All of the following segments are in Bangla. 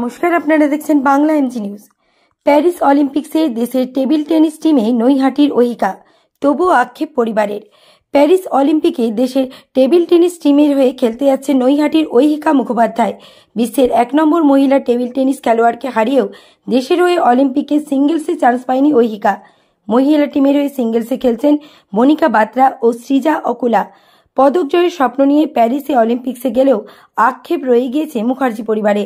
নমস্কার আপনারা দেখছেন বাংলা এমজি নিউজ প্যারিস অলিম্পিক্সে দেশের টেবিল টেনিস টিমে নৈহাটির ঐকা তবু আক্ষেপ পরিবারের প্যারিস অলিম্পিকে দেশের টেবিল টেনিস টিমের হয়ে খেলতে যাচ্ছে নৈহাটির ঐহিকা মুখোপাধ্যায় বিশ্বের এক নম্বর মহিলা টেবিল টেনিস খেলোয়াড়কে হারিয়েও দেশের হয়ে অলিম্পিকে সিঙ্গেলসে চান্স পায়নি ঐহিকা মহিলা টিমের হয়ে সিঙ্গেলসে খেলছেন মনিকা বাত্রা ও সৃজা অকুলা পদক জয়ের স্বপ্ন নিয়ে প্যারিসে অলিম্পিক্সে গেলেও আক্ষেপ রয়ে গিয়েছে মুখার্জি পরিবারে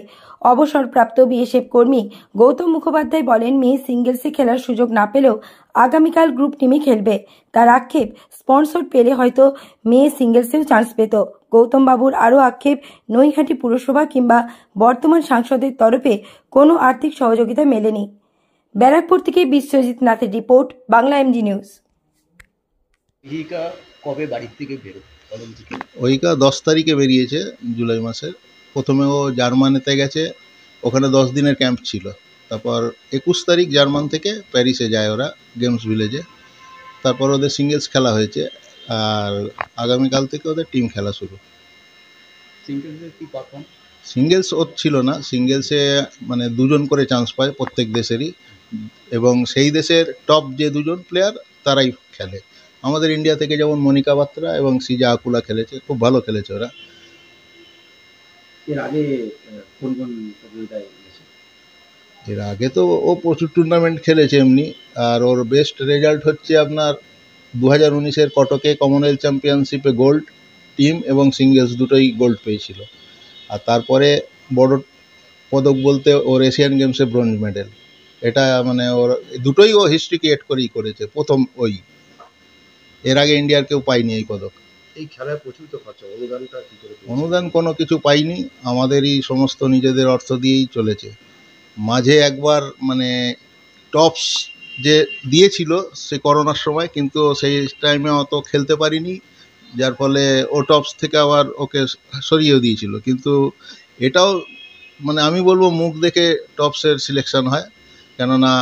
অবসরপ্রাপ্ত বিএসএফ কর্মী গৌতম মুখোপাধ্যায় বলেন মেয়ে সিঙ্গেলসে খেলার সুযোগ না পেলেও আগামীকাল গ্রুপ টিমে খেলবে তার আক্ষেপ স্পন্সর পেলে হয়তো মেয়ে সিঙ্গেলসেও চান্স পেত গৌতমবাবুর আরও আক্ষেপ নৈহাটি পুরসভা কিংবা বর্তমান সাংসদের তরফে কোনো আর্থিক সহযোগিতা মেলেনি ব্যারাকপুর থেকে বিশ্বজিৎ নাথের রিপোর্ট বাংলা এমডি নিউজ কবে বাড়ির থেকে বেরোয় ওইকা দশ তারিখে বেরিয়েছে জুলাই মাসের প্রথমে ও জার্মানিতে গেছে ওখানে দশ দিনের ক্যাম্প ছিল তারপর একুশ তারিখ জার্মান থেকে প্যারিসে যায় ওরা গেমস ভিলেজে তারপর ওদের সিঙ্গেলস খেলা হয়েছে আর আগামীকাল থেকে ওদের টিম খেলা শুরু সিঙ্গেলস ওর ছিল না সিঙ্গেলসে মানে দুজন করে চান্স পায় প্রত্যেক দেশেরই এবং সেই দেশের টপ যে দুজন প্লেয়ার তারাই খেলে আমাদের ইন্ডিয়া থেকে যেমন মনিকা বাত্রা এবং সিজা আকুলা খেলেছে খুব ভালো খেলেছে ওরা এর আগে এর আগে তো ও প্রচুর টুর্নামেন্ট খেলেছে এমনি আর ওর বেস্ট রেজাল্ট হচ্ছে আপনার দু হাজার উনিশের কটকে কমনওয়েলথ চ্যাম্পিয়নশিপে গোল্ড টিম এবং সিঙ্গেলস দুটোই গোল্ড পেয়েছিল আর তারপরে বড় পদক বলতে ওর এশিয়ান গেমসে ব্রোঞ্জ মেডেল এটা মানে ওর দুটোই ও হিস্ট্রি ক্রিয়েট করেই করেছে প্রথম ওই এর আগে ইন্ডিয়ার কেউ পায়নি এই পদক এই খেলায় প্রচুর তো খরচা অনুদানটা কী করে অনুদান কোনো কিছু পাইনি আমাদেরই সমস্ত নিজেদের অর্থ দিয়েই চলেছে মাঝে একবার মানে টপস যে দিয়েছিল সে করোনার সময় কিন্তু সেই টাইমে অত খেলতে পারিনি যার ফলে ও টপস থেকে আবার ওকে সরিয়েও দিয়েছিল কিন্তু এটাও মানে আমি বলবো মুখ দেখে টপসের সিলেকশন হয় কেননা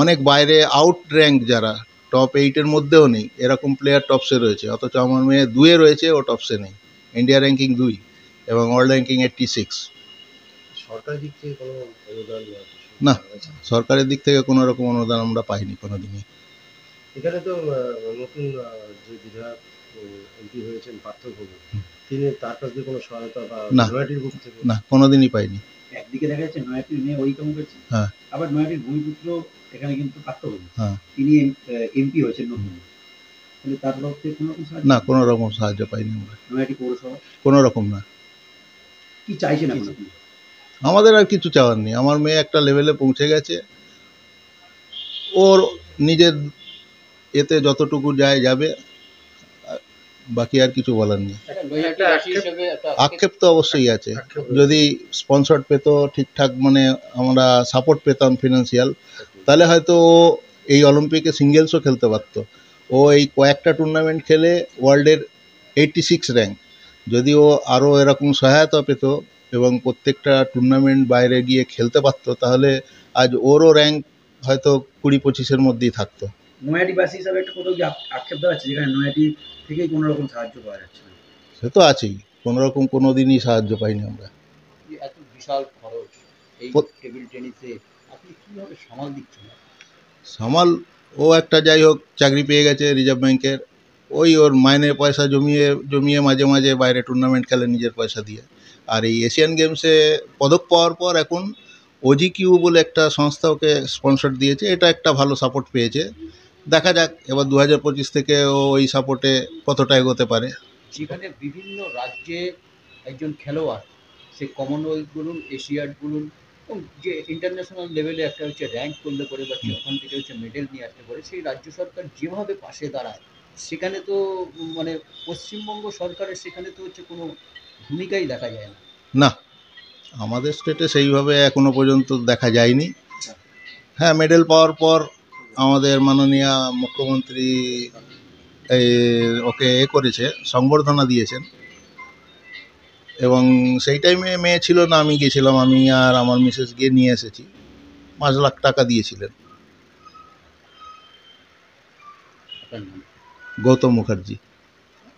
অনেক বাইরে আউট র্যাঙ্ক যারা টপ এইটের মধ্যেও নেই এরকম প্লেয়ার টপসে রয়েছে অথচ আমার মেয়ে দুয়ে রয়েছে ও টপসে নেই ইন্ডিয়া র্যাঙ্কিং দুই এবং ওয়ার্ল্ড র্যাঙ্কিং এইটটি সিক্স না সরকারের দিক থেকে কোনো রকম অনুদান আমরা পাইনি কোনো দিনই এখানে তো নতুন যে বিধায়ক এমপি হয়েছেন পার্থ তিনি তার কাছ থেকে কোনো সহায়তা বা না দিনই পাইনি একদিকে দেখা যাচ্ছে নয়াটির মেয়ে ওই কাম করছে হ্যাঁ। আবার নয়াটির ভূমিপুত্র এখানে কিন্তু পার্থবন্ধু হ্যাঁ। তিনি এমপি হয়েছেন নতুন তার তরফ থেকে কোনো রকম সাহায্য না কোনো রকম সাহায্য পাইনি আমরা নয়াটি পৌরসভা কোনো রকম না কি চাইছেন আপনি আমাদের আর কিছু চাওয়ার নেই আমার মেয়ে একটা লেভেলে পৌঁছে গেছে ওর নিজের এতে যতটুকু যায় যাবে বাকি আর কিছু বলার নেই আক্ষেপ তো অবশ্যই আছে যদি স্পন্সর পেত ঠিকঠাক মানে আমরা সাপোর্ট পেতাম ফিনান্সিয়াল তাহলে হয়তো ও এই অলিম্পিকে সিঙ্গেলসও খেলতে পারত ও এই কয়েকটা টুর্নামেন্ট খেলে ওয়ার্ল্ডের এইটটি সিক্স র্যাঙ্ক যদি ও আরও এরকম সহায়তা পেত এবং প্রত্যেকটা টুর্নামেন্ট বাইরে গিয়ে খেলতে পারতো তাহলে আজ ওরও র্যাঙ্ক হয়তো কুড়ি পঁচিশের মধ্যেই থাকতো নয়াটিবাসী হিসাবে একটা কোথাও কি আক্ষেপ দেওয়া আছে যেখানে নয়াটি থেকেই কোনো রকম সাহায্য পাওয়া যাচ্ছে না সে তো আছেই কোনো রকম কোনো দিনই সাহায্য পাইনি আমরা এত বিশাল খরচ এই টেবিল টেনিসে আপনি কীভাবে সামাল দিচ্ছেন সামাল ও একটা যাই হোক চাকরি পেয়ে গেছে রিজার্ভ ব্যাংকের ওই ওর মাইনে পয়সা জমিয়ে জমিয়ে মাঝে মাঝে বাইরে টুর্নামেন্ট খেলে নিজের পয়সা দিয়ে আর এই এশিয়ান গেমসে পদক পাওয়ার পর এখন ওজি কিউ বলে একটা সংস্থা ওকে স্পন্সর দিয়েছে এটা একটা ভালো সাপোর্ট পেয়েছে দেখা যাক এবার দু হাজার পঁচিশ থেকে ওই সাপোর্টে কতটা এগোতে পারে যেখানে বিভিন্ন রাজ্যে একজন খেলোয়াড় সে কমনওয়েলথ বলুন এশিয়াড বলুন যে ইন্টারন্যাশনাল লেভেলে একটা হচ্ছে র্যাঙ্ক করলে পরে বা ওখান থেকে হচ্ছে মেডেল নিয়ে আসতে পারে সেই রাজ্য সরকার যেভাবে পাশে দাঁড়ায় সেখানে তো মানে পশ্চিমবঙ্গ সরকারের সেখানে তো হচ্ছে কোনো ভূমিকাই দেখা যায় না না আমাদের স্টেটে সেইভাবে এখনো পর্যন্ত দেখা যায়নি আচ্ছা। হ্যাঁ মেডেল পাওয়ার পর আমাদের মাননীয় মুখ্যমন্ত্রী ওকে এ করেছে সংবর্ধনা দিয়েছেন এবং সেই টাইমে মেয়ে ছিল না আমি গেছিলাম আমি আর আমার মিসেস গিয়ে নিয়ে এসেছি পাঁচ লাখ টাকা দিয়েছিলেন গৌতম মুখার্জি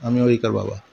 আমি ওইকার বাবা